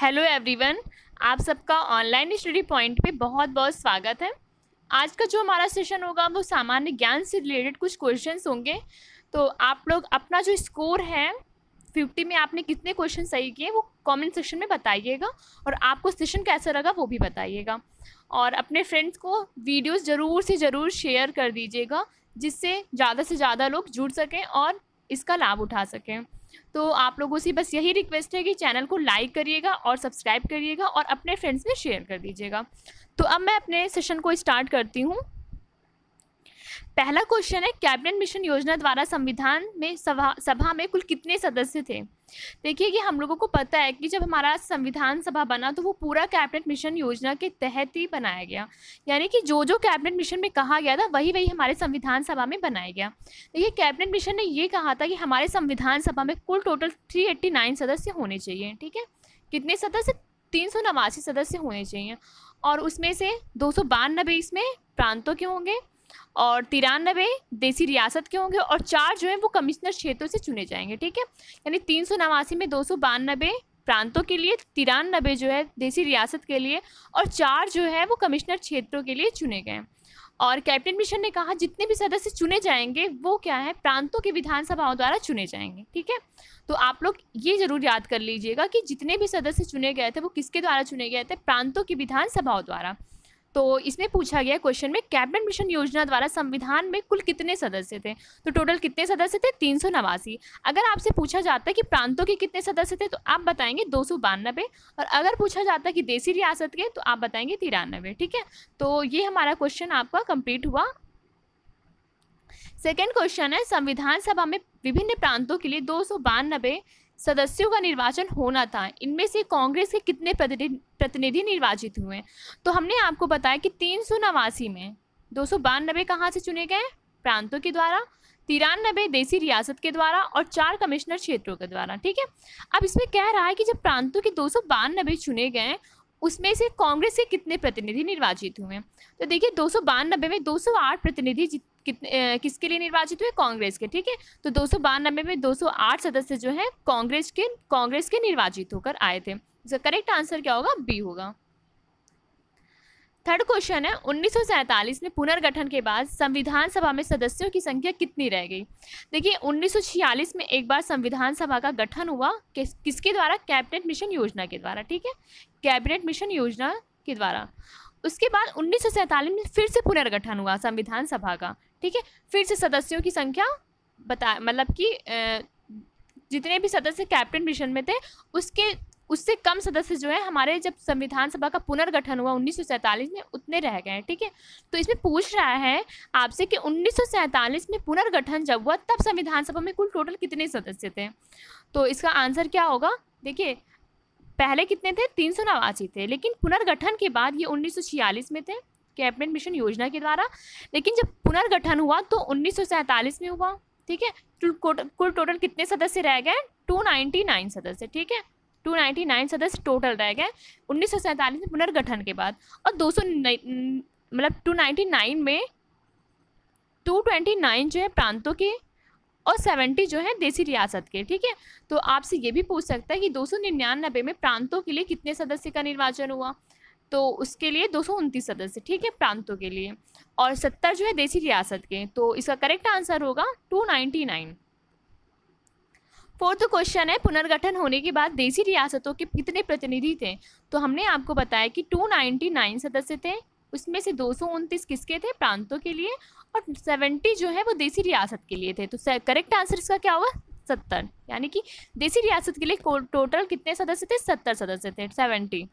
hello everyone आप सबका online study point पे बहुत बहुत स्वागत है आज का जो हमारा सेशन होगा वो सामान्य ज्ञान से रिलेटेड कुछ क्वेश्चंस होंगे तो आप लोग अपना जो स्कोर है फिफ्टी में आपने कितने क्वेश्चन सही किए वो कमेंट सेक्शन में बताइएगा और आपको सेशन कैसा लगा वो भी बताइएगा और अपने फ्रेंड्स को वीडियोज़ ज़रूर से ज़रूर शेयर कर दीजिएगा जिससे ज़्यादा से ज़्यादा लोग जुड़ सकें और इसका लाभ उठा सकें तो आप लोगों से बस यही रिक्वेस्ट है कि चैनल को लाइक करिएगा और सब्सक्राइब करिएगा और अपने फ्रेंड्स में शेयर कर दीजिएगा तो अब मैं अपने सेशन को स्टार्ट करती हूँ पहला क्वेश्चन है कैबिनेट मिशन योजना द्वारा संविधान में सभा सभा में कुल कितने सदस्य थे देखिए कि हम लोगों को पता है कि जब हमारा संविधान सभा बना तो वो पूरा कैबिनेट मिशन योजना के तहत ही बनाया गया यानी कि जो जो कैबिनेट मिशन में कहा गया था वही वही हमारे संविधान सभा में बनाया गया देखिए कैबिनेट मिशन ने ये कहा था कि हमारे संविधान सभा में कुल टोटल थ्री सदस्य होने चाहिए ठीक है कितने सदस्य तीन सौ नवासी सदस्य होने चाहिए और उसमें से दो सौ बानबे इसमें प्रांतों के होंगे और तिरानबे देसी रियासत के होंगे और चार जो हैं वो कमिश्नर क्षेत्रों से चुने जाएंगे ठीक है यानी तीन सौ नवासी में दो सौ बानबे प्रांतों के लिए तिरानबे जो है देसी रियासत के लिए और चार जो है वो कमिश्नर क्षेत्रों के लिए चुने गए और कैप्टन मिशन ने कहा जितने भी सदस्य चुने जाएंगे वो क्या है प्रांतों की विधानसभाओं द्वारा चुने जाएंगे ठीक है तो आप लोग ये जरूर याद कर लीजिएगा कि जितने भी सदस्य चुने गए थे वो किसके द्वारा चुने गए थे प्रांतों की विधानसभाओं द्वारा तो इसमें पूछा गया क्वेश्चन में कैबिनेट मिशन योजना द्वारा संविधान में कुल कितने सदस्य थे तो टोटल कितने सदस्य थे तीन सौ नवासी अगर आपसे पूछा जाता कि प्रांतों के कितने सदस्य थे तो आप बताएंगे दो सौ बानबे और अगर पूछा जाता कि देसी रियासत के तो आप बताएंगे तिरानबे ठीक है तो ये हमारा क्वेश्चन आपका कंप्लीट हुआ सेकेंड क्वेश्चन है संविधान सभा में विभिन्न प्रांतों के लिए दो सौ बानबे सदस्यों का निर्वाचन होना था इनमें से कांग्रेस के कितने प्रतिनिधि निर्वाचित हुए तो हमने आपको बताया कि तीन सौ नवासी में दो सौ बानबे कहाँ से चुने गए प्रांतों के द्वारा तिरानबे देसी रियासत के द्वारा और चार कमिश्नर क्षेत्रों के द्वारा ठीक है अब इसमें कह रहा है कि जब प्रांतों के दो सौ बानबे चुने गए उसमें से कांग्रेस के कितने प्रतिनिधि निर्वाचित हुए तो देखिए दो सौ बानबे में दो सौ आठ प्रतिनिधि किसके लिए निर्वाचित हुए कांग्रेस के ठीक है तो दो में 208 सदस्य जो है कांग्रेस के कांग्रेस के निर्वाचित होकर आए थे करेक्ट आंसर क्या होगा बी होगा थर्ड क्वेश्चन है 1947 में पुनर्गठन के बाद संविधान सभा में सदस्यों की संख्या कितनी रह गई देखिए 1946 में एक बार संविधान सभा का गठन हुआ किस किसके द्वारा कैबिनेट मिशन योजना के द्वारा ठीक है कैबिनेट मिशन योजना के द्वारा उसके बाद उन्नीस में फिर से पुनर्गठन हुआ संविधान सभा का ठीक है फिर से सदस्यों की संख्या बता मतलब कि जितने भी सदस्य कैप्टन मिशन में थे उसके उससे कम सदस्य जो है हमारे जब संविधान सभा का पुनर्गठन हुआ उन्नीस में उतने रह गए ठीक है तो इसमें पूछ रहा है आपसे कि उन्नीस में पुनर्गठन जब हुआ तब संविधान सभा में कुल टोटल कितने सदस्य थे तो इसका आंसर क्या होगा देखिए पहले कितने थे तीन सौ नवासी थे लेकिन पुनर्गठन के बाद ये उन्नीस में थे कैबिनेट मिशन योजना के द्वारा लेकिन जब पुनर्गठन हुआ तो उन्नीस में हुआ ठीक है कुल टोटल कितने सदस्य रह गए 299 सदस्य ठीक है 299 सदस्य टोटल रह गए उन्नीस में पुनर्गठन के बाद और सौ मतलब 299 में 229 जो है प्रांतों के और सेवेंटी जो है देसी रियासत के ठीक है तो आपसे ये भी पूछ सकता है कि दो में प्रांतों के लिए कितने सदस्य का निर्वाचन हुआ तो उसके लिए दो सदस्य ठीक है प्रांतों के लिए और सत्तर जो है देसी रियासत के तो इसका करेक्ट आंसर होगा two ninety nine fourth question है पुनर्गठन होने के बाद देसी रियासतों के कितने प्रतिनिधि थे तो हमने आपको बताया कि 299 सदस्य थे उसमें से दो किसके थे प्रांतों के लिए और सेवेंटी जो है वो देसी रियासत के लिए थे तो करेक्ट आंसर इसका क्या हुआ सत्तर यानी कि देसी रियासत के लिए टोटल कितने सदस्य थे सत्तर सदस्य थे सेवेंटी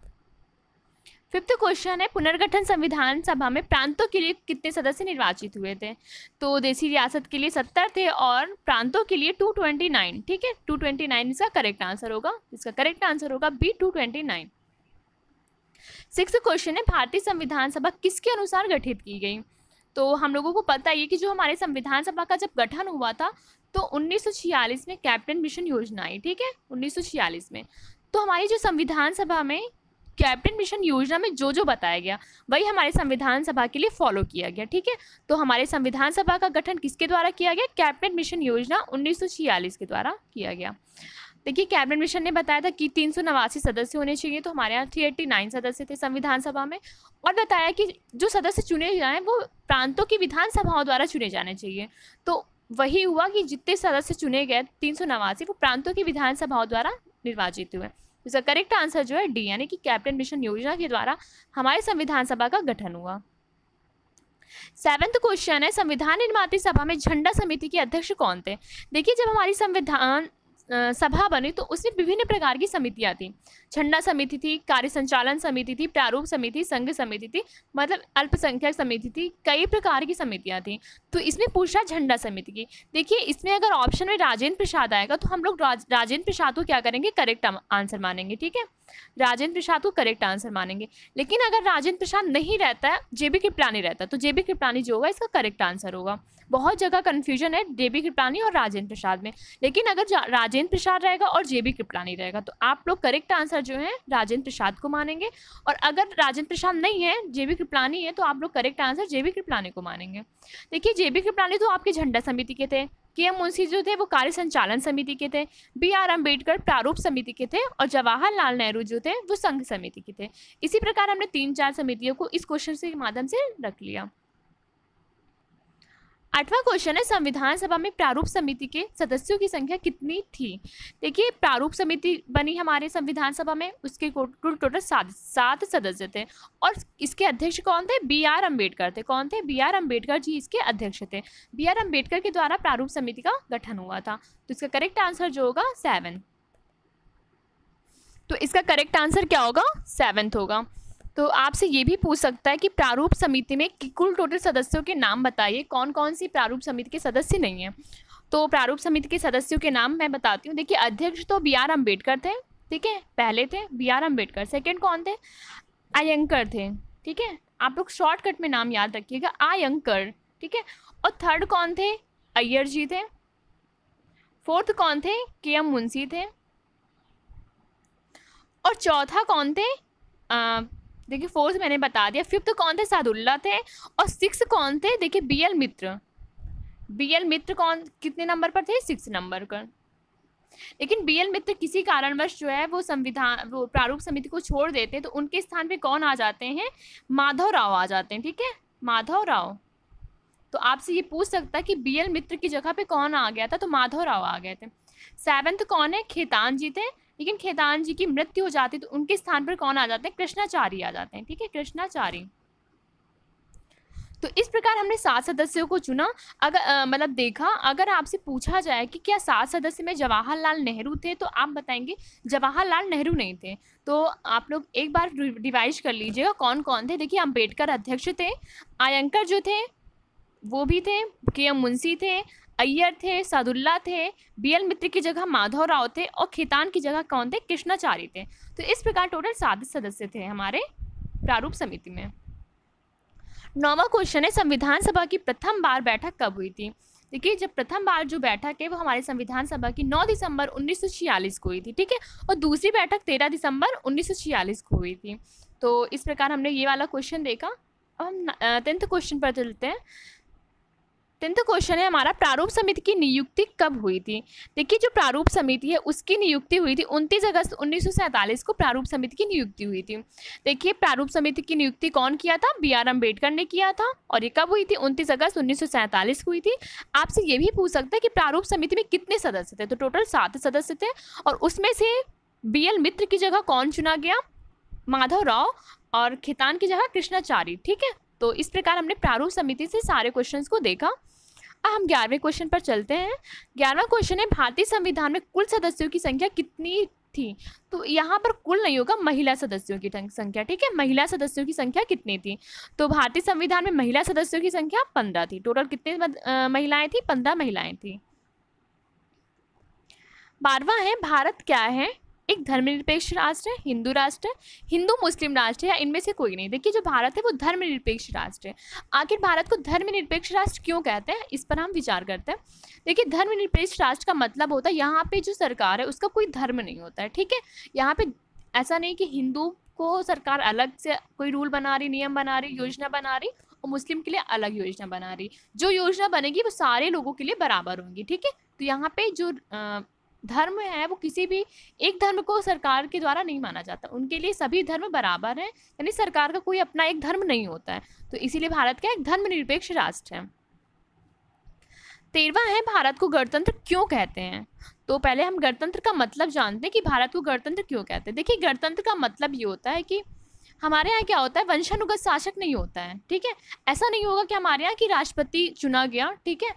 फिफ्थ क्वेश्चन है पुनर्गठन संविधान सभा में प्रांतों के लिए कितने सदस्य निर्वाचित हुए थे तो देसी रियासत के लिए सत्तर थे और प्रांतों के लिए टू ट्वेंटी नाइन ठीक है टू ट्वेंटी नाइन इसका करेक्ट आंसर होगा इसका करेक्ट आंसर होगा B two twenty nine six question है भारतीय संविधान सभा किसके अनुसार गठित की गई तो हम लोगों को पता ही है कि जो हमारे संविधान सभा का जब गठन हुआ था तो 1946 में कैप्टन मिशन योजना आई ठीक है 1946 में तो हमारी जो संविधान सभा में कैप्टन मिशन योजना में जो जो बताया गया वही हमारे संविधान सभा के लिए फॉलो किया गया ठीक है तो हमारे संविधान सभा का गठन किसके द्वारा किया गया कैप्टन मिशन योजना 1946 के द्वारा किया गया देखिए कैबिनेट मिशन ने बताया था कि तीन सौ नवासी सदस्य होने चाहिए तो हमारे यहाँ थ्री नाइन सदस्य थे संविधान सभा में और बताया कि जो सदस्य चुने जाएँ वो प्रांतों की विधानसभाओं द्वारा चुने जाने चाहिए तो वही हुआ कि जितने सदस्य चुने गए तीन सौ नवासी वो प्रांतों की विधानसभाओं द्वारा निर्वाचित हुए तो इसका करेक्ट आंसर जो है डी यानी कि कैबिनेट मिशन योजना के द्वारा हमारे संविधान सभा का गठन हुआ सेवेंथ क्वेश्चन है संविधान निर्माती सभा में झंडा समिति के अध्यक्ष कौन थे देखिए जब हमारी संविधान सभा बनी तो उसमें विभिन्न प्रकार की समितियाँ थी झंडा समिति थी कार्य संचालन समिति थी प्रारूप समिति संघ समिति थी मतलब अल्पसंख्यक समिति थी कई प्रकार की समितियाँ थी तो इसमें पूछा झंडा समिति की देखिए इसमें अगर ऑप्शन में राजेंद्र प्रसाद आएगा तो हम लोग राज, राजेंद्र प्रसाद को क्या करेंगे करेक्ट आंसर मानेंगे ठीक है राजेंद्र प्रसाद को करेक्ट आंसर मानेंगे लेकिन अगर राजेंद्र प्रसाद नहीं रहता है जेबी कृपलानी रहता है तो जेबी कृपलानी जो होगा इसका करेक्ट आंसर होगा बहुत जगह कन्फ्यूजन है जेबी कृपलानी और राजेंद्र प्रसाद में लेकिन अगर राजेंद्र प्रसाद रहेगा और जेबी कृपलानी रहेगा तो आप लोग करेक्ट आंसर जो है राजेंद्र प्रसाद को मानेंगे और अगर राजेंद्र प्रसाद नहीं है जेबी कृपलानी है तो आप लोग करेक्ट आंसर जेबी कृपलानी को मानेंगे देखिए जेबी कृपलानी तो आपके झंडा समिति के थे के एम मुंशी जो थे वो कार्य संचालन समिति के थे बी आर अम्बेडकर प्रारूप समिति के थे और जवाहरलाल नेहरू जो थे वो संघ समिति के थे इसी प्रकार हमने तीन चार समितियों को इस क्वेश्चन के माध्यम से रख लिया आठवां क्वेश्चन है संविधान सभा में प्रारूप समिति के सदस्यों की संख्या कितनी थी देखिए प्रारूप समिति बनी हमारे संविधान सभा में उसके टोटल टोटल सात सात सदस्य थे और इसके अध्यक्ष कौन थे बी आर अम्बेडकर थे कौन थे बी आर अम्बेडकर जी इसके अध्यक्ष थे बी आर अम्बेडकर के द्वारा प्रारूप समिति का गठन हुआ था तो इसका करेक्ट आंसर जो होगा सेवन तो इसका करेक्ट आंसर क्या होगा सेवन्थ होगा तो आपसे ये भी पूछ सकता है कि प्रारूप समिति में कुल टोटल सदस्यों के नाम बताइए कौन कौन सी प्रारूप समिति के सदस्य नहीं है तो प्रारूप समिति के सदस्यों के नाम मैं बताती हूँ देखिए अध्यक्ष तो बी आर अम्बेडकर थे ठीक है पहले थे बी आर अम्बेडकर सेकेंड कौन थे अयंकर थे ठीक है आप लोग शॉर्टकट में नाम याद रखिएगा आयंकर ठीक है और थर्ड कौन थे अय्यर जी थे फोर्थ कौन थे के एम मुंशी थे और चौथा कौन थे देखिए फोर्थ मैंने बता दिया फिफ्थ कौन थे सादुल्ला थे और सिक्स कौन थे देखिए B L Mitra B L Mitra कौन कितने नंबर पर थे सिक्स नंबर पर लेकिन बी एल मित्र किसी कारणवश जो है वो संविधान वो प्रारूप समिति को छोड़ देते हैं तो उनके स्थान पे कौन आ जाते हैं माधव राव आ जाते हैं ठीक है माधव राव तो आपसे ये पूछ सकता है कि बी एल मित्र की जगह पे कौन आ गया था तो माधव राव आ गए थे सेवेंथ कौन है खेतान जी थे लेकिन खेतान जी की मृत्यु हो जाती तो उनके स्थान पर कौन आ जाते हैं कृष्णाचारी आ जाते हैं ठीक है कृष्णाचारी तो इस प्रकार हमने सात सदस्यों को चुना अगर मतलब देखा अगर आपसे पूछा जाए कि क्या सात सदस्य में जवाहरलाल नेहरू थे तो आप बताएंगे जवाहरलाल नेहरू नहीं थे तो आप लोग एक बार रिवाइज कर लीजिएगा कौन कौन थे देखिए अम्बेडकर अध्यक्ष थे आयंकर जो थे वो भी थे के एम मुंशी थे अय्यर थे सादुल्ला थे बीएल मित्र की जगह माधव राव थे और खेतान की जगह कौन थे कृष्णाचारी थे तो इस प्रकार टोटल सात सदस्य थे हमारे प्रारूप समिति में नौवा क्वेश्चन है संविधान सभा की प्रथम बार बैठक कब हुई थी देखिए जब प्रथम बार जो बैठक है वो हमारे संविधान सभा की 9 दिसंबर 1946 को हुई थी ठीक है और दूसरी बैठक 13 दिसंबर 1946 को हुई थी तो इस प्रकार हमने ये वाला क्वेश्चन देखा अब हम टेंथ क्वेश्चन पर चलते हैं टेंथ क्वेश्चन है हमारा प्रारूप समिति की नियुक्ति कब हुई थी देखिए जो प्रारूप समिति है उसकी नियुक्ति हुई थी उनतीस अगस्त उन्नीस को प्रारूप समिति की नियुक्ति हुई थी देखिए प्रारूप समिति की नियुक्ति कौन किया था बी आर अम्बेडकर ने किया था और ये कब हुई थी उनतीस अगस्त उन्नीस को हुई थी आपसे ये भी पूछ सकते हैं कि प्रारूप समिति में कितने सदस्य थे तो टोटल सात सदस्य थे और उसमें से बी एल मित्र की जगह कौन चुना गया माधव राव और खितान की जगह कृष्णाचारी ठीक है तो इस प्रकार हमने प्रारूप समिति से सारे क्वेश्चन को देखा अब हम ग्यारहवें क्वेश्चन पर चलते हैं ग्यारहवा क्वेश्चन है भारतीय संविधान में कुल सदस्यों की संख्या कितनी थी तो यहाँ पर कुल नहीं होगा महिला सदस्यों की संख्या ठीक है महिला सदस्यों की संख्या कितनी थी तो भारतीय संविधान में महिला सदस्यों की संख्या पंद्रह थी टोटल कितने महिलाएं थी पंद्रह महिलाएं थी बारवा है भारत क्या है एक धर्मनिरपेक्ष राष्ट्र है हिंदू राष्ट्र है हिंदू मुस्लिम राष्ट्र है या इनमें से कोई नहीं देखिए जो भारत है वो धर्मनिरपेक्ष राष्ट्र है आखिर भारत को धर्मनिरपेक्ष राष्ट्र क्यों कहते हैं इस पर हम विचार करते हैं देखिए धर्मनिरपेक्ष राष्ट्र का मतलब होता है यहाँ पे जो सरकार है उसका कोई धर्म नहीं होता है ठीक है यहाँ पे ऐसा नहीं कि हिंदू को सरकार अलग से कोई रूल बना रही नियम बना रही योजना बना रही और मुस्लिम के लिए अलग योजना बना रही जो योजना बनेगी वो सारे लोगों के लिए बराबर होंगी ठीक है तो यहाँ पे जो आ, धर्म है वो किसी भी एक धर्म को सरकार के द्वारा नहीं माना जाता उनके लिए सभी धर्म बराबर हैं यानी सरकार का कोई अपना एक धर्म नहीं होता है तो इसीलिए भारत का एक धर्मनिरपेक्ष राष्ट्र है तेरवा है भारत को गणतंत्र क्यों कहते हैं तो पहले हम गणतंत्र का मतलब जानते हैं कि भारत को गणतंत्र क्यों कहते हैं देखिए गणतंत्र का मतलब ये होता है कि हमारे यहाँ क्या होता है वंशानुगत शासक नहीं होता है ठीक है ऐसा नहीं होगा कि हमारे यहाँ की राष्ट्रपति चुना गया ठीक है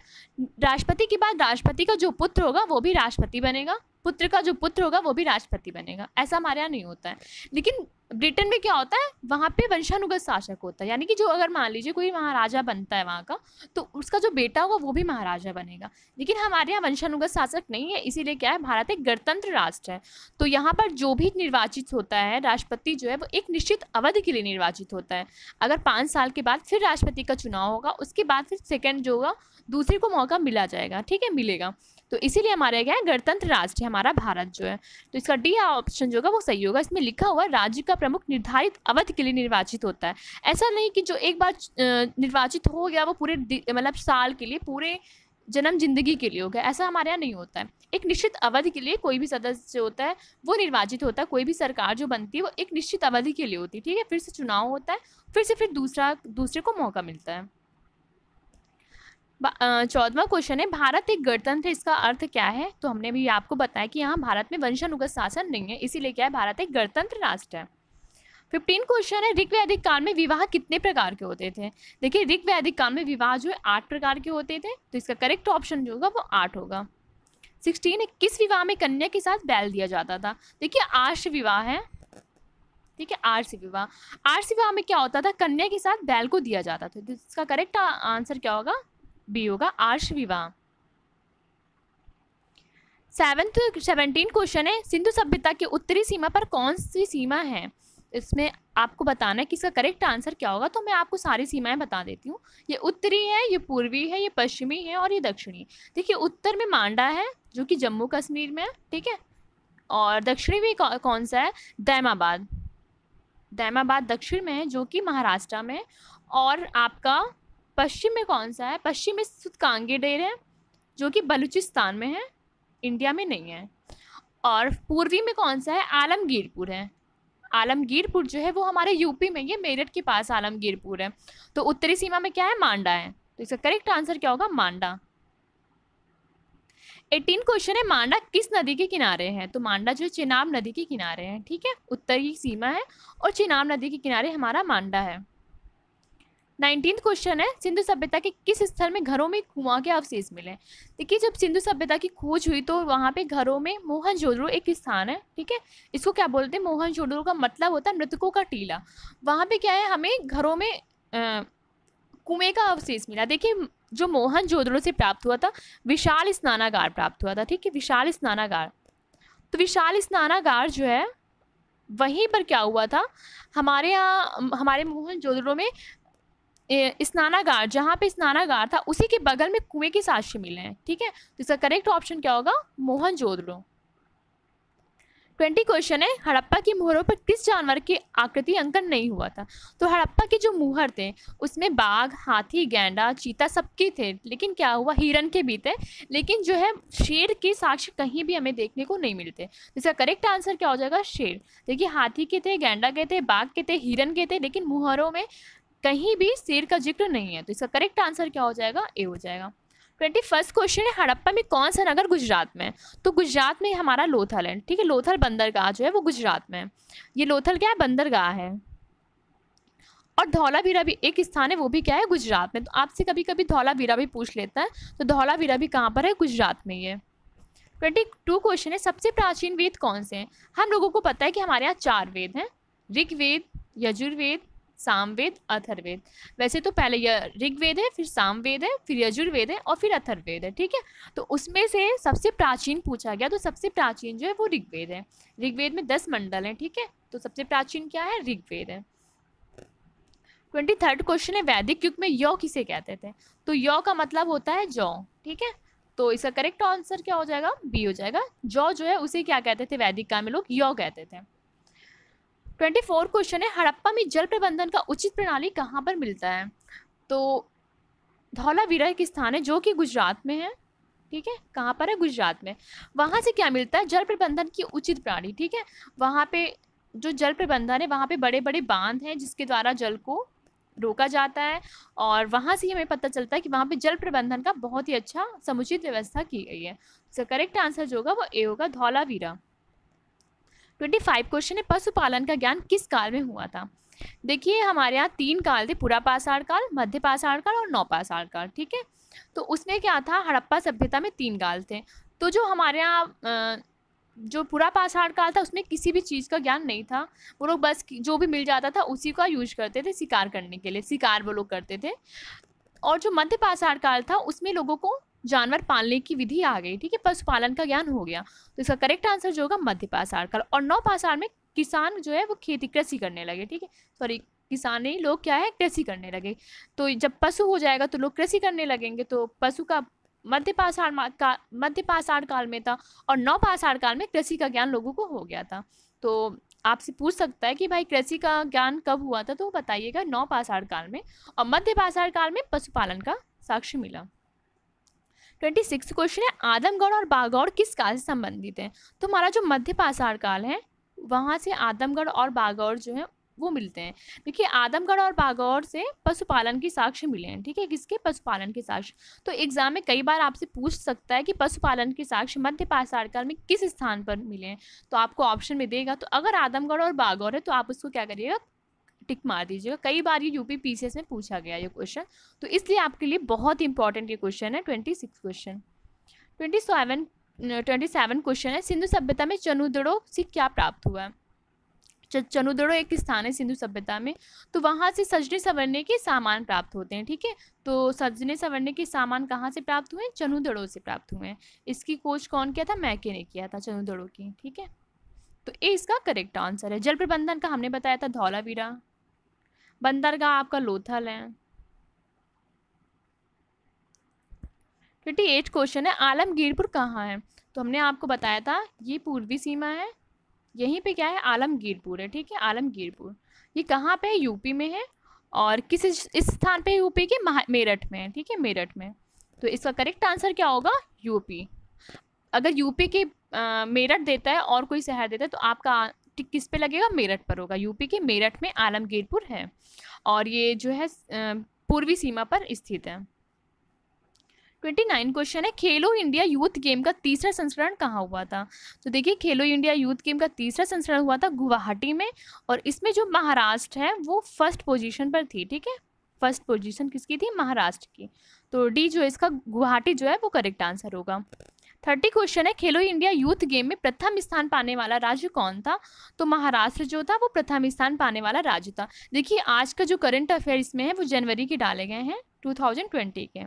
राष्ट्रपति के बाद राष्ट्रपति का जो पुत्र होगा वो भी राष्ट्रपति बनेगा पुत्र का जो पुत्र होगा वो भी राष्ट्रपति बनेगा ऐसा हमारे यहाँ नहीं होता है लेकिन ब्रिटेन में क्या होता है वहाँ पे वंशानुगत शासक होता है यानी कि जो अगर मान लीजिए कोई महाराजा बनता है वहाँ का तो उसका जो बेटा होगा वो भी महाराजा बनेगा लेकिन हमारे यहाँ वंशानुगत शासक नहीं है इसीलिए क्या है भारत एक गणतंत्र राष्ट्र है तो यहाँ पर जो भी निर्वाचित होता है राष्ट्रपति जो है वो एक निश्चित अवधि के लिए निर्वाचित होता है अगर पाँच साल के बाद फिर राष्ट्रपति का चुनाव होगा उसके बाद फिर सेकेंड जो होगा दूसरे को मौका मिला जाएगा ठीक है मिलेगा तो इसीलिए हमारे क्या है गणतंत्र राष्ट्र है हमारा भारत जो है तो इसका डी ऑप्शन जो होगा वो सही होगा इसमें लिखा हुआ राज्य का प्रमुख निर्धारित अवधि के लिए निर्वाचित होता है ऐसा नहीं कि जो एक बार निर्वाचित हो गया वो पूरे मतलब साल के लिए पूरे जन्म जिंदगी के लिए होगा ऐसा हमारे यहाँ नहीं होता है एक निश्चित अवधि के लिए कोई भी सदस्य होता है वो निर्वाचित होता है कोई भी सरकार जो बनती है वो एक निश्चित अवधि के लिए होती है ठीक है फिर से चुनाव होता है फिर से फिर दूसरा दूसरे को मौका मिलता है चौदवा क्वेश्चन है भारत एक गणतंत्र है इसका अर्थ क्या है तो हमने भी आपको बताया कि यहाँ भारत में वंशानुगत शासन नहीं है इसीलिए क्या है भारत एक गणतंत्र राष्ट्र है फिफ्टीन क्वेश्चन है ऋग वैदिक काल में विवाह कितने प्रकार के होते थे देखिए ऋग वैदिक काल में विवाह जो है आठ प्रकार के होते थे तो इसका करेक्ट ऑप्शन जो होगा वो आठ होगा सिक्सटीन है किस विवाह में कन्या के साथ बैल दिया जाता था देखिए आर्ष विवाह है ठीक है आर्ष विवाह आर्ष विवाह में क्या होता था कन्या के साथ बैल को दिया जाता था तो इसका करेक्ट आंसर क्या होगा बी होगा आर्ष विवाह सेवेंथ सेवनटीन क्वेश्चन है सिंधु सभ्यता की उत्तरी सीमा पर कौन सी सीमा है इसमें आपको बताना है कि इसका करेक्ट आंसर क्या होगा तो मैं आपको सारी सीमाएं बता देती हूँ ये उत्तरी है ये पूर्वी है ये पश्चिमी है और ये दक्षिणी देखिए उत्तर में मांडा है जो कि जम्मू कश्मीर में है ठीक है और दक्षिणी में कौ, कौन सा है दैमाबाद दैमाबाद दक्षिण में है जो कि महाराष्ट्र में और आपका पश्चिम में कौन सा है पश्चिम में सुतकांगे डेर है जो कि बलूचिस्तान में है इंडिया में नहीं है और पूर्वी में कौन सा है आलमगीरपुर है आलमगीरपुर जो है वो हमारे यूपी में ये मेरठ के पास आलमगीरपुर है तो उत्तरी सीमा में क्या है मांडा है तो इसका करेक्ट आंसर क्या होगा मांडा एटीन क्वेश्चन है मांडा किस नदी के किनारे है तो मांडा जो चिनाब नदी के किनारे है ठीक है उत्तरी सीमा है और चिनाब नदी के किनारे हमारा मांडा है नाइनटीन क्वेश्चन है सिंधु सभ्यता के किस स्थल में घरों में कुआं के अवशेष मिले देखिए जब सिंधु सभ्यता की खोज हुई तो वहाँ पे घरों में मोहन मोहनजोदड़ो एक स्थान है ठीक है इसको क्या बोलते हैं मोहन मोहनजोदड़ो का मतलब होता है मृतकों का टीला वहाँ पे क्या है हमें घरों में कुएं का अवशेष मिला देखिए जो मोहन जोदड़ो से प्राप्त हुआ था विशाल स्नानागार प्राप्त हुआ था ठीक है विशाल स्नानागार तो विशाल स्नानागार जो है वहीं पर क्या हुआ था हमारे यहाँ हमारे मोहन जोदड़ो में स्नानागार जहाँ पे स्नानागार था उसी के बगल में कुएं के साक्ष्य मिले हैं ठीक है तो इसका करेक्ट ऑप्शन क्या होगा मोहन जोदड़ो ट्वेंटी क्वेश्चन है हड़प्पा की मुहरों पर किस जानवर की आकृति अंकन नहीं हुआ था तो हड़प्पा के जो मुहर थे उसमें बाघ हाथी गेंडा चीता सबके थे लेकिन क्या हुआ हिरन के भी थे लेकिन जो है शेर के साक्ष्य कहीं भी हमें देखने को नहीं मिलते तो इसका करेक्ट आंसर क्या हो जाएगा शेर देखिए हाथी के थे गेंडा के थे बाघ के थे हिरन के थे लेकिन मुहरों में कहीं भी शेर का जिक्र नहीं है तो इसका करेक्ट आंसर क्या हो जाएगा ए हो जाएगा ट्वेंटी फर्स्ट क्वेश्चन है हड़प्पा में कौन सा नगर गुजरात में तो गुजरात में हमारा लोथल है ठीक है लोथल बंदरगाह जो है वो गुजरात में है ये लोथल क्या है बंदरगाह है और धौलावीरा भी एक स्थान है वो भी क्या है गुजरात में तो आपसे कभी कभी धौलावीरा भी पूछ लेता है तो धौलावीरा भी कहाँ पर है गुजरात में ये ट्वेंटी टू क्वेश्चन है सबसे प्राचीन वेद कौन से हैं हम लोगों को पता है कि हमारे यहाँ चार वेद हैं ऋग्वेद यजुर्वेद सामवेद अथर्वेद वैसे तो पहले ऋग्वेद है फिर सामवेद है फिर यजुर्वेद है और फिर अथर्वेद है ठीक है तो उसमें से सबसे प्राचीन पूछा गया तो सबसे प्राचीन जो है वो ऋग्वेद है ऋग्वेद में दस मंडल हैं ठीक है तो सबसे प्राचीन क्या है ऋग्वेद है ट्वेंटी थर्ड क्वेश्चन है वैदिक युग में यौ किसे कहते थे तो यौ का मतलब होता है जौ ठीक है तो इसका करेक्ट आंसर क्या हो जाएगा बी हो जाएगा जौ जो है उसे क्या कहते थे वैदिक काल में लोग यौ कहते थे ट्वेंटी फोर क्वेश्चन है हड़प्पा में जल प्रबंधन का उचित प्रणाली कहाँ पर मिलता है तो धौलावीरा एक स्थान है जो कि गुजरात में है ठीक है कहाँ पर है गुजरात में वहाँ से क्या मिलता है जल प्रबंधन की उचित प्रणाली ठीक है वहाँ पे जो जल प्रबंधन है वहाँ पे बड़े बड़े बांध हैं जिसके द्वारा जल को रोका जाता है और वहाँ से ही हमें पता चलता है कि वहाँ पे जल प्रबंधन का बहुत ही अच्छा समुचित व्यवस्था की गई है सो करेक्ट आंसर जो होगा वो ए होगा धौलावीरा ट्वेंटी फाइव क्वेश्चन है पशुपालन का ज्ञान किस काल में हुआ था देखिए हमारे यहाँ तीन काल थे पूरा पाषाण काल मध्य पाषाण काल और नौपाषाण काल ठीक है तो उसमें क्या था हड़प्पा सभ्यता में तीन काल थे तो जो हमारे यहाँ जो पूरा पाषाण काल था उसमें किसी भी चीज़ का ज्ञान नहीं था वो लोग बस जो भी मिल जाता था उसी का यूज करते थे शिकार करने के लिए शिकार वो लोग करते थे और जो मध्य पाषाण काल था उसमें लोगों को जानवर पालने की विधि आ गई ठीक है पशुपालन का ज्ञान हो गया तो इसका करेक्ट आंसर जो होगा मध्य पाषाण काल और नौ पाषाण में किसान जो है वो खेती कृषि करने लगे ठीक है सॉरी किसान ही लोग क्या है कृषि करने लगे तो जब पशु हो जाएगा तो लोग कृषि करने लगेंगे तो पशु का मध्य पाषाण का मध्य पाषाण काल में था और नौ पाषाण काल में कृषि का ज्ञान लोगों को हो गया था तो आपसे पूछ सकता है कि भाई कृषि का ज्ञान कब हुआ था तो बताइएगा नौ पाषाण काल में और मध्य पाषाण काल में पशुपालन का साक्ष्य मिला ट्वेंटी सिक्स क्वेश्चन है आदमगढ़ और बागौड़ किस काल से संबंधित हैं तो हमारा जो मध्य पाषाण काल है वहाँ से आदमगढ़ और बागौड़ जो है वो मिलते हैं देखिए आदमगढ़ और बागौर से पशुपालन की साक्ष्य मिले हैं ठीक है किसके पशुपालन के साक्ष्य तो एग्जाम में कई बार आपसे पूछ सकता है कि पशुपालन के साक्ष्य मध्य पाषाण काल में किस स्थान पर मिले हैं तो आपको ऑप्शन में देगा तो अगर आदमगढ़ और बागौर है तो आप उसको क्या करिएगा टिक मार दीजिएगा कई बार ये यूपी पीसीएस में पूछा गया ये क्वेश्चन तो इसलिए आपके लिए बहुत इंपॉर्टेंट ये क्वेश्चन है twenty six question twenty seven twenty seven question है सिंधु सभ्यता में चनुदड़ो से क्या प्राप्त हुआ है चनुदड़ो एक स्थान है सिंधु सभ्यता में तो वहाँ से सजने संवरने के सामान प्राप्त होते हैं ठीक है तो सजने संवरने के सामान कहाँ से प्राप्त हुए हैं चनुदड़ो से प्राप्त हुए हैं इसकी खोज कौन किया था मैके ने किया था चनुदड़ो की ठीक है तो ये इसका करेक्ट आंसर है जल प्रबंधन का हमने बताया था धौलावीरा बंदरगाह आपका लोथल है ट्वेंटी एट क्वेश्चन है आलमगीरपुर कहाँ है तो हमने आपको बताया था ये पूर्वी सीमा है यहीं पे क्या है आलमगीरपुर है ठीक है आलमगीरपुर ये कहाँ पे है यूपी में है और किस इस स्थान पे यूपी के मेरठ में है ठीक है मेरठ में तो इसका करेक्ट आंसर क्या होगा यूपी अगर यूपी के मेरठ देता है और कोई शहर देता है तो आपका डिस्ट्रिक्ट किस पे लगेगा मेरठ पर होगा यूपी के मेरठ में आलमगीरपुर है और ये जो है पूर्वी सीमा पर स्थित है ट्वेंटी नाइन क्वेश्चन है खेलो इंडिया यूथ गेम का तीसरा संस्करण कहाँ हुआ था तो देखिए खेलो इंडिया यूथ गेम का तीसरा संस्करण हुआ था गुवाहाटी में और इसमें जो महाराष्ट्र है वो फर्स्ट पोजीशन पर थी ठीक है फर्स्ट पोजीशन किसकी थी महाराष्ट्र की तो डी जो इसका गुवाहाटी जो है वो करेक्ट आंसर होगा थर्टी क्वेश्चन है खेलो इंडिया यूथ गेम में प्रथम स्थान पाने वाला राज्य कौन था तो महाराष्ट्र जो था वो प्रथम स्थान पाने वाला राज्य था देखिए आज का जो करंट अफेयर इसमें है वो जनवरी के डाले गए हैं 2020 के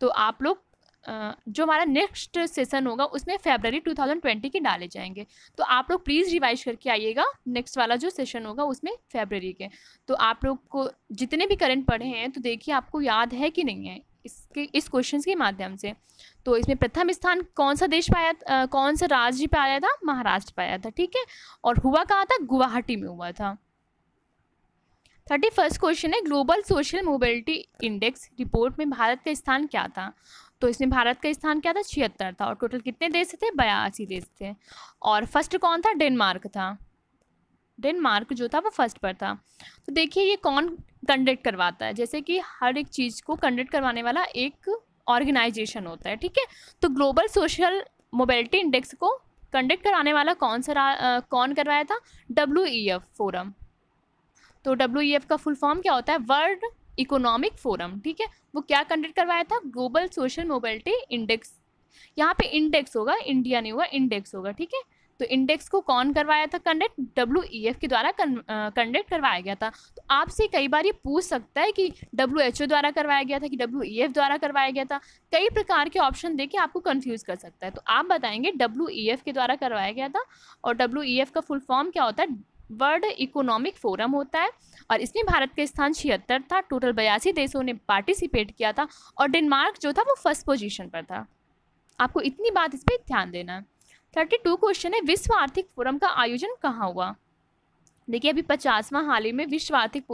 तो आप लोग जो हमारा नेक्स्ट सेशन होगा उसमें फेबररी 2020 के डाले जाएंगे तो आप लोग प्लीज़ रिवाइज करके आइएगा नेक्स्ट वाला जो सेशन होगा उसमें फेबररी के तो आप लोग को जितने भी करंट पढ़े हैं तो देखिए आपको याद है कि नहीं है इसके इस क्वेश्चन के माध्यम से तो इसमें प्रथम स्थान कौन सा देश पाया आ, कौन सा राज्य पे आया था महाराष्ट्र पाया था ठीक है और हुआ कहाँ था गुवाहाटी में हुआ था थर्टी फर्स्ट क्वेश्चन है global social mobility index report में भारत का स्थान क्या था तो इसमें भारत का स्थान क्या था छिहत्तर था और टोटल कितने देश थे बयासी देश थे और फर्स्ट कौन था डेनमार्क था डेनमार्क जो था वो फर्स्ट पर था तो देखिए ये कौन कंडक्ट करवाता है जैसे कि हर एक चीज़ को कंडक्ट करवाने वाला एक ऑर्गेनाइजेशन होता है ठीक है तो ग्लोबल सोशल मोबिलिटी इंडेक्स को कंडक्ट कराने वाला कौन सा आ, कौन करवाया था डब्ल्यू ई एफ फोरम तो डब्ल्यू ई एफ का फुल फॉर्म क्या होता है वर्ल्ड इकोनॉमिक फोरम ठीक है वो क्या कंडक्ट करवाया था ग्लोबल सोशल मोबिलिटी इंडेक्स यहाँ पे इंडेक्स होगा इंडिया नहीं होगा इंडेक्स होगा ठीक है तो इंडेक्स को कौन करवाया था कंडक्ट डब्ल्यू ई एफ के द्वारा कंडक्ट करवाया गया था तो आपसे कई बार ये पूछ सकता है कि डब्ल्यू एच ओ द्वारा करवाया गया था कि डब्ल्यू ई एफ द्वारा करवाया गया था कई प्रकार के ऑप्शन देके आपको कंफ्यूज कर सकता है तो आप बताएंगे डब्ल्यू ई एफ के द्वारा करवाया गया था और डब्ल्यू ई एफ का फुल फॉर्म क्या होता है वर्ल्ड इकोनॉमिक फोरम होता है और इसमें भारत का स्थान छिहत्तर था टोटल बयासी देशों ने पार्टिसिपेट किया था और डेनमार्क जो था वो फर्स्ट पोजीशन पर था आपको इतनी बात इस पर ध्यान देना है थर्टी टू क्वेश्चन है विश्व आर्थिक फोरम का आयोजन कहाँ हुआ देखिए अभी पचासवां हाल ही में विश्व आर्थिक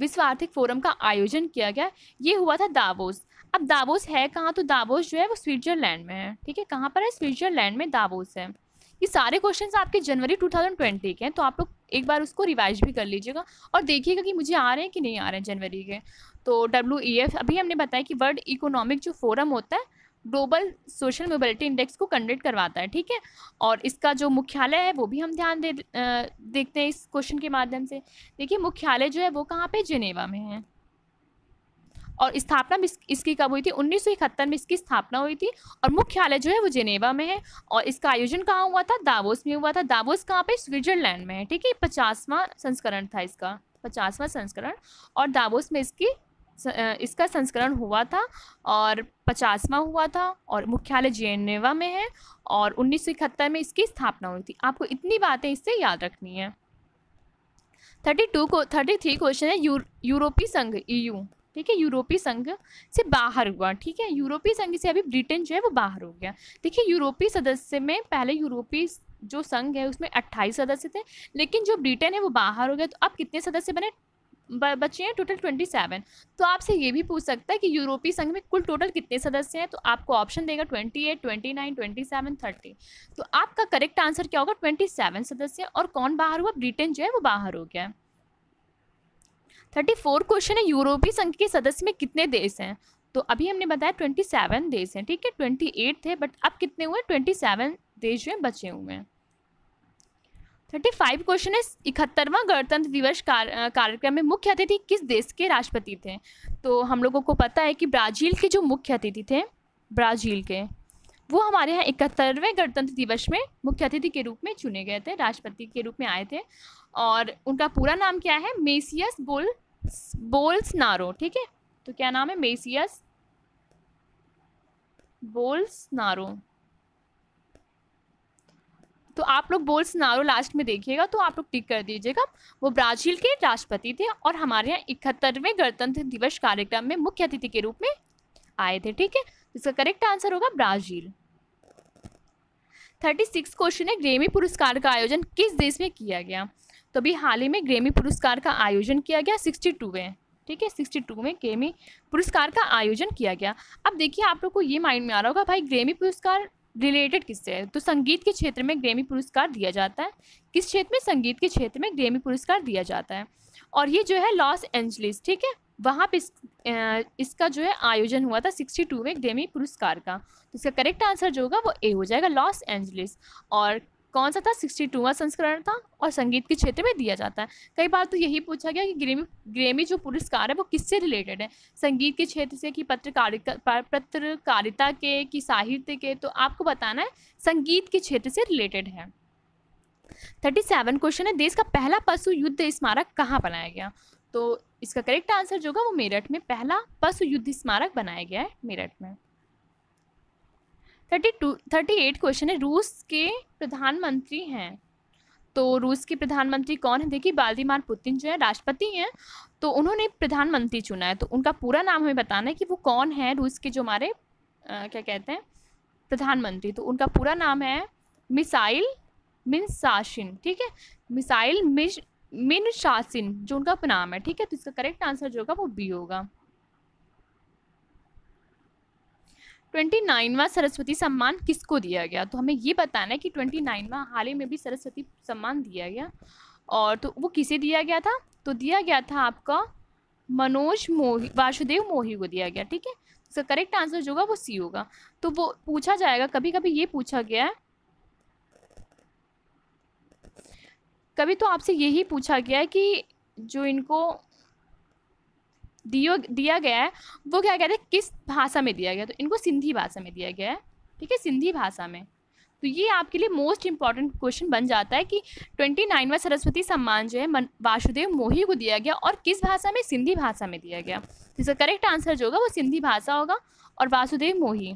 विश्व आर्थिक फोरम का आयोजन किया गया ये हुआ था दावोस अब दावोस है कहाँ तो दावोस जो है वो स्विट्जरलैंड में है ठीक है कहाँ पर है स्विट्जरलैंड में दावोस है ये सारे क्वेश्चन आपके जनवरी ट्वेंटी के हैं तो आप लोग एक बार उसको रिवाइज भी कर लीजिएगा और देखिएगा कि मुझे आ रहे हैं कि नहीं आ रहे हैं जनवरी के तो डब्ल्यू e अभी हमने बताया कि वर्ल्ड इकोनॉमिक जो फोरम होता है ग्लोबल सोशल मोबिलिटी इंडेक्स को कंडक्ट करवाता है ठीक है और इसका जो मुख्यालय है वो भी हम ध्यान दे देखते हैं इस क्वेश्चन के माध्यम से देखिए मुख्यालय जो है वो कहाँ पे जिनेवा में है और स्थापना इस, इसकी कब हुई थी उन्नीस में इसकी स्थापना हुई थी और मुख्यालय जो है वो जिनेवा में है और इसका आयोजन कहाँ हुआ था दावोस में हुआ था दावोस कहाँ पे स्विट्जरलैंड में है ठीक है पचासवां संस्करण था इसका पचासवां संस्करण और दावोस में इसकी इसका संस्करण हुआ था और पचासवा हुआ था और मुख्यालय जेनेवा में है और उन्नीस में इसकी स्थापना हुई थी आपको इतनी बातें इससे याद रखनी है थर्टी टू को थर्टी थ्री क्वेश्चन है यू, यूरोपीय संघ ईयू ठीक है यूरोपीय संघ से बाहर हुआ ठीक है यूरोपीय संघ से अभी ब्रिटेन जो है वो बाहर हो गया देखिए यूरोपीय सदस्य में पहले यूरोपीय जो संघ है उसमें अट्ठाईस सदस्य थे लेकिन जो ब्रिटेन है वो बाहर हो गया तो अब कितने सदस्य बने बच्चे हैं टोटल ट्वेंटी सेवन तो आपसे ये भी पूछ सकता है कि यूरोपीय संघ में कुल टोटल कितने सदस्य हैं तो आपको ऑप्शन देगा twenty eight twenty nine twenty seven thirty तो आपका करेक्ट आंसर क्या होगा ट्वेंटी सेवन सदस्य और कौन बाहर हुआ ब्रिटेन जो है वो बाहर हो गया थर्टी फोर क्वेश्चन है यूरोपीय संघ के सदस्य में कितने देश हैं तो अभी हमने बताया ट्वेंटी सेवन देश हैं ठीक है ट्वेंटी एट थे बट अब कितने हुए ट्वेंटी सेवन देश जो हैं बचे हुए हैं थर्टी फाइव क्वेश्चन है इकहत्तरवां गणतंत्र दिवस कार, कार्यक्रम में मुख्य अतिथि किस देश के राष्ट्रपति थे तो हम लोगों को पता है कि ब्राज़ील के जो मुख्य अतिथि थे ब्राज़ील के वो हमारे यहाँ इकहत्तरवें गणतंत्र दिवस में मुख्य अतिथि के रूप में चुने गए थे राष्ट्रपति के रूप में आए थे और उनका पूरा नाम क्या है मेसियस बोल बोल्स नारो ठीक है तो क्या नाम है मेसियस बोल्स नारो तो आप लोग बोल सुनारो लास्ट में देखिएगा तो आप लोग टिक कर दीजिएगा वो ब्राज़ील के राष्ट्रपति थे और हमारे यहाँ इकहत्तरवें गणतंत्र दिवस कार्यक्रम में मुख्य अतिथि के रूप में आए थे ठीक है तो इसका करेक्ट आंसर होगा ब्राज़ील थर्टी सिक्स क्वेश्चन है ग्रेमी पुरस्कार का आयोजन किस देश में किया गया तो अभी हाल ही में ग्रेमी पुरस्कार का आयोजन किया गया सिक्सटी टू में ठीक है सिक्सटी टू में ग्रेमी पुरस्कार का आयोजन किया गया अब देखिए आप लोग को ये माइंड में आ रहा होगा भाई ग्रेमी पुरस्कार रिलेटेड किससे है तो संगीत के क्षेत्र में ग्रेमी पुरस्कार दिया जाता है किस क्षेत्र में संगीत के क्षेत्र में ग्रेमी पुरस्कार दिया जाता है और ये जो है लॉस एंजलिस ठीक है वहाँ पे इस, इसका जो है आयोजन हुआ था सिक्सटी टू में ग्रेमी पुरस्कार का तो इसका करेक्ट आंसर जो होगा वो ए हो जाएगा लॉस एंजलिस और कौन सा था सिक्सटी टूवा संस्करण था और संगीत के क्षेत्र में दिया जाता है कई बार तो यही पूछा गया कि ग्रेमी ग्रेमी जो पुरस्कार है वो किससे रिलेटेड है संगीत के क्षेत्र से कि पत्रकारिता पत्रकारिता के कि साहित्य के तो आपको बताना है संगीत के क्षेत्र से रिलेटेड है थर्टी सेवन क्वेश्चन है देश का पहला पशु युद्ध स्मारक कहाँ बनाया गया तो इसका करेक्ट आंसर जो होगा वो मेरठ में पहला पशु युद्ध स्मारक बनाया गया है मेरठ में thirty two thirty eight question है रूस के प्रधानमंत्री हैं तो रूस के प्रधानमंत्री कौन है देखिए बाल्दीमार पुतिन जो है राष्ट्रपति हैं तो उन्होंने प्रधानमंत्री चुना है तो उनका पूरा नाम हमें बताना है कि वो कौन है रूस के जो हमारे क्या कहते हैं प्रधानमंत्री तो उनका पूरा नाम है मिसाइल मिन शासिन ठीक है मिसाइल मिन शासिन जो उनका नाम है ठीक है तो इसका करेक्ट आंसर जो होगा वो बी होगा ट्वेंटी नाइनवा सरस्वती सम्मान किसको दिया गया तो हमें ये बताना है कि ट्वेंटी नाइनवा हाल ही में भी सरस्वती सम्मान दिया गया और तो वो किसे दिया गया था तो दिया गया था आपका मनोज मोही वासुदेव मोही को दिया गया ठीक है इसका करेक्ट आंसर जो होगा वो सी होगा तो वो पूछा जाएगा कभी कभी ये पूछा गया है कभी तो आपसे यही पूछा गया है कि जो इनको दियो दिया गया है वो क्या कहते हैं किस भाषा में दिया गया तो इनको सिंधी भाषा में दिया गया है ठीक है सिंधी भाषा में तो ये आपके लिए मोस्ट इंपॉर्टेंट क्वेश्चन बन जाता है कि ट्वेंटी नाइनवा सरस्वती सम्मान जो है वासुदेव मोही को दिया गया और किस भाषा में सिंधी भाषा में दिया गया तो इसका करेक्ट आंसर जो होगा वो सिंधी भाषा होगा और वासुदेव मोही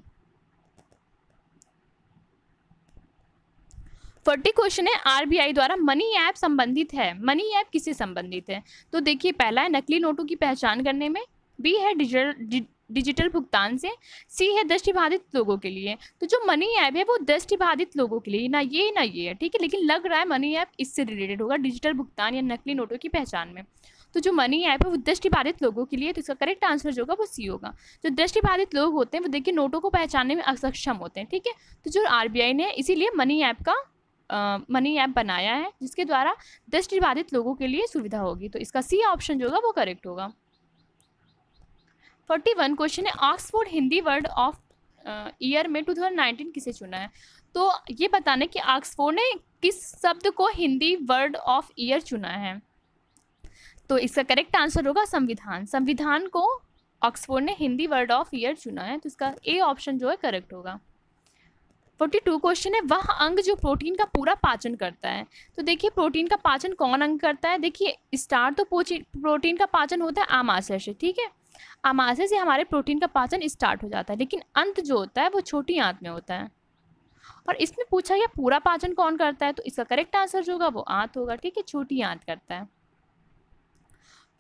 फोर्टी क्वेश्चन है आरबीआई द्वारा मनी ऐप संबंधित है मनी ऐप किससे संबंधित है तो देखिए पहला है नकली नोटों की पहचान करने में बी है डिजिटल डिजिटल भुगतान से सी है दृष्टिबाधित लोगों के लिए तो जो मनी ऐप है वो दृष्टिबाधित लोगों के लिए ना ये ना ये है ठीक है लेकिन लग रहा है मनी ऐप इससे रिलेटेड होगा डिजिटल भुगतान या नकली नोटों की पहचान में तो जो मनी ऐप है वो दृष्टिबाधित लोगों के लिए तो इसका करेक्ट आंसर जो होगा वो सी होगा जो दृष्टिबाधित लोग होते हैं वो देखिए नोटों को पहचानने में असक्षम होते हैं ठीक है तो जो आर ने इसीलिए मनी ऐप का मनी ऐप बनाया है जिसके द्वारा दृष्टिबाधित लोगों के लिए सुविधा होगी तो इसका सी ऑप्शन जो होगा वो करेक्ट होगा फोर्टी वन क्वेश्चन है Oxford Hindi word of year में नाइनटीन किसे चुना है तो ये बताना कि ऑक्सफोर्ड ने किस शब्द को हिंदी वर्ड ऑफ ईयर चुना है तो इसका करेक्ट आंसर होगा संविधान संविधान को ऑक्सफोर्ड ने हिंदी वर्ड ऑफ ईयर चुना है तो इसका ए ऑप्शन जो है करेक्ट होगा फोर्टी टू क्वेश्चन है वह अंग जो प्रोटीन का पूरा पाचन करता है तो देखिए प्रोटीन का पाचन कौन अंग करता है देखिए स्टार तो प्रोटीन का पाचन होता है आमाशय से ठीक है आमाशय से हमारे प्रोटीन का पाचन स्टार्ट हो जाता है लेकिन अंत जो होता है वो छोटी आंत में होता है और इसमें पूछा गया पूरा पाचन कौन करता है तो इसका करेक्ट आंसर जो होगा वो आंत होगा ठीक है छोटी आंत करता है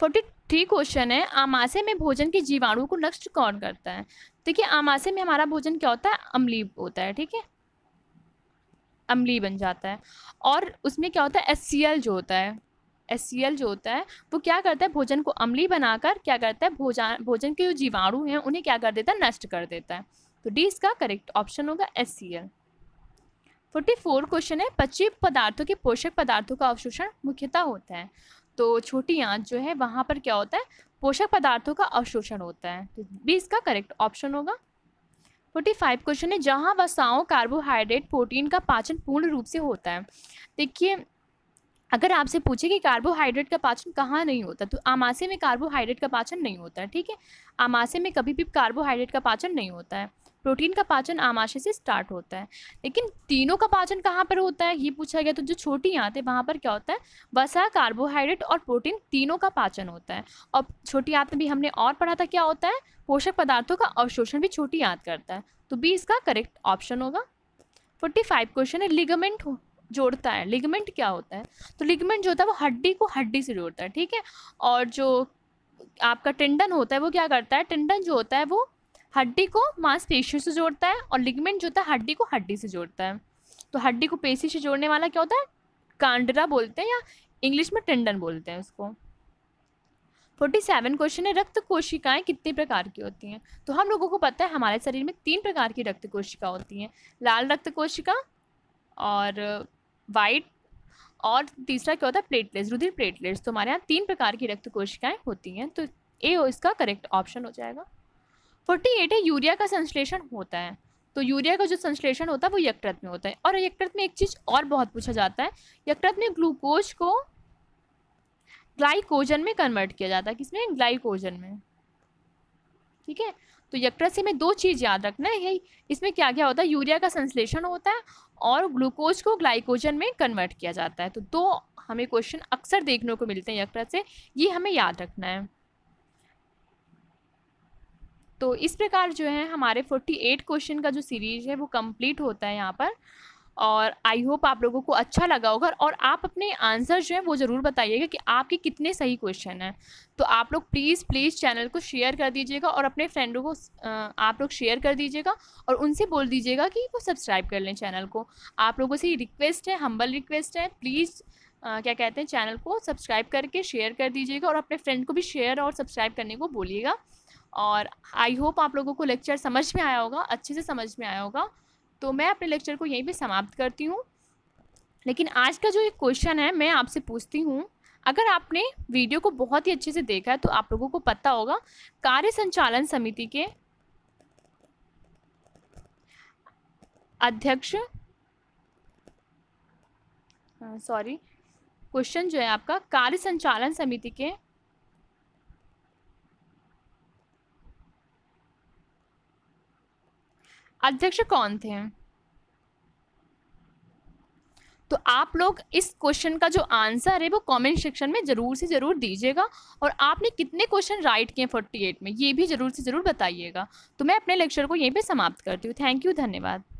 फोर्टी थ्री क्वेश्चन है आमाशय में भोजन के जीवाणु को नष्ट कौन करता है देखिए आमाशय में हमारा भोजन क्या होता है अम्ली होता है ठीक है अम्ली बन जाता है और उसमें क्या होता है एस जो होता है एस जो होता है वो क्या करता है भोजन को अम्ली बनाकर क्या करता है भोजन भोजन के जो जीवाणु हैं उन्हें क्या कर देता है नष्ट कर देता है तो डी इसका करेक्ट ऑप्शन होगा एस फोर्टी फोर क्वेश्चन है पच्चीस पदार्थों के पोषक पदार्थों का अवशोषण मुख्यतः होता है तो छोटी आंत जो है वहां पर क्या होता है पोषक पदार्थों का अवशोषण होता है तो बी इसका करेक्ट ऑप्शन होगा फोर्टी फाइव क्वेश्चन है जहाँ वसाओं कार्बोहाइड्रेट प्रोटीन का पाचन पूर्ण रूप से होता है देखिए अगर आपसे पूछे कि कार्बोहाइड्रेट का पाचन कहाँ नहीं होता तो आमाशय में कार्बोहाइड्रेट का पाचन नहीं होता है ठीक है आमाशय में कभी भी कार्बोहाइड्रेट का पाचन नहीं होता है प्रोटीन का पाचन आमाशय से स्टार्ट होता है लेकिन तीनों का पाचन कहाँ पर होता है ये पूछा गया तो जो छोटी आँतें है वहाँ पर क्या होता है वसा कार्बोहाइड्रेट और प्रोटीन तीनों का पाचन होता है और छोटी आँत में भी हमने और पढ़ा था क्या होता है पोषक पदार्थों का अवशोषण भी छोटी आँत करता है तो बी इसका करेक्ट ऑप्शन होगा फोर्टी फाइव क्वेश्चन है लिगामेंट जोड़ता है लिगमेंट क्या होता है तो लिगमेंट जो होता है वो हड्डी को हड्डी से जोड़ता है ठीक है और जो आपका टेंडन होता है वो क्या करता है टेंडन जो होता है वो हड्डी को मांसपेशियों से जोड़ता है और लिगमेंट जो होता है हड्डी को हड्डी से जोड़ता है तो हड्डी को पेशी से जोड़ने वाला क्या होता है कांडरा बोलते हैं या इंग्लिश में टेंडन बोलते हैं उसको फोर्टी सेवन क्वेश्चन है रक्त कोशिकाएं कितने प्रकार की होती हैं तो हम लोगों को पता है हमारे शरीर में तीन प्रकार की रक्त कोशिका होती हैं लाल रक्त कोशिका और वाइट और तीसरा क्या होता है प्लेटलेट्स रुधिर प्लेटलेट्स तो हमारे यहाँ तीन प्रकार की रक्त कोशिकाएं होती हैं तो ए इसका करेक्ट ऑप्शन हो जाएगा फोर्टी एट है यूरिया का संश्लेषण होता है तो यूरिया का जो संश्लेषण होता है वो यकृत में होता है और यकृत में एक चीज़ और बहुत पूछा जाता है यकृत में ग्लूकोज को ग्लाइकोजन में कन्वर्ट किया जाता है किसमें ग्लाइकोजन में ठीक है तो यकृत से हमें दो चीज़ याद रखना है इसमें क्या क्या होता है यूरिया का संश्लेषण होता है और ग्लूकोज को ग्लाइकोजन में कन्वर्ट किया जाता है तो दो हमें क्वेश्चन अक्सर देखने को मिलते हैं यकृत से ये हमें याद रखना है तो इस प्रकार जो है हमारे 48 क्वेश्चन का जो सीरीज है वो कंप्लीट होता है यहाँ पर और आई होप आप लोगों को अच्छा लगा होगा और आप अपने आंसर जो हैं वो ज़रूर बताइएगा कि आपके कितने सही क्वेश्चन हैं तो आप लोग प्लीज़ प्लीज़ चैनल को शेयर कर दीजिएगा और अपने फ्रेंडों को आप लोग शेयर कर दीजिएगा और उनसे बोल दीजिएगा कि वो सब्सक्राइब कर लें चैनल को आप लोगों से रिक्वेस्ट है हम्बल रिक्वेस्ट है प्लीज़ Uh, क्या कहते हैं चैनल को सब्सक्राइब करके शेयर कर दीजिएगा और अपने फ्रेंड को भी शेयर और सब्सक्राइब करने को बोलिएगा और आई होप आप लोगों को लेक्चर समझ में आया होगा अच्छे से समझ में आया होगा तो मैं अपने लेक्चर को यहीं पे समाप्त करती हूँ लेकिन आज का जो एक क्वेश्चन है मैं आपसे पूछती हूँ अगर आपने वीडियो को बहुत ही अच्छे से देखा है तो आप लोगों को पता होगा कार्य संचालन समिति के अध्यक्ष सॉरी क्वेश्चन जो है आपका कार्य संचालन समिति के अध्यक्ष कौन थे तो आप लोग इस क्वेश्चन का जो आंसर है वो कमेंट सेक्शन में ज़रूर से ज़रूर दीजिएगा और आपने कितने क्वेश्चन राइट किए फोर्टी एट में ये भी ज़रूर से ज़रूर बताइएगा तो मैं अपने लेक्चर को यहीं पे समाप्त करती हूँ थैंक यू धन्यवाद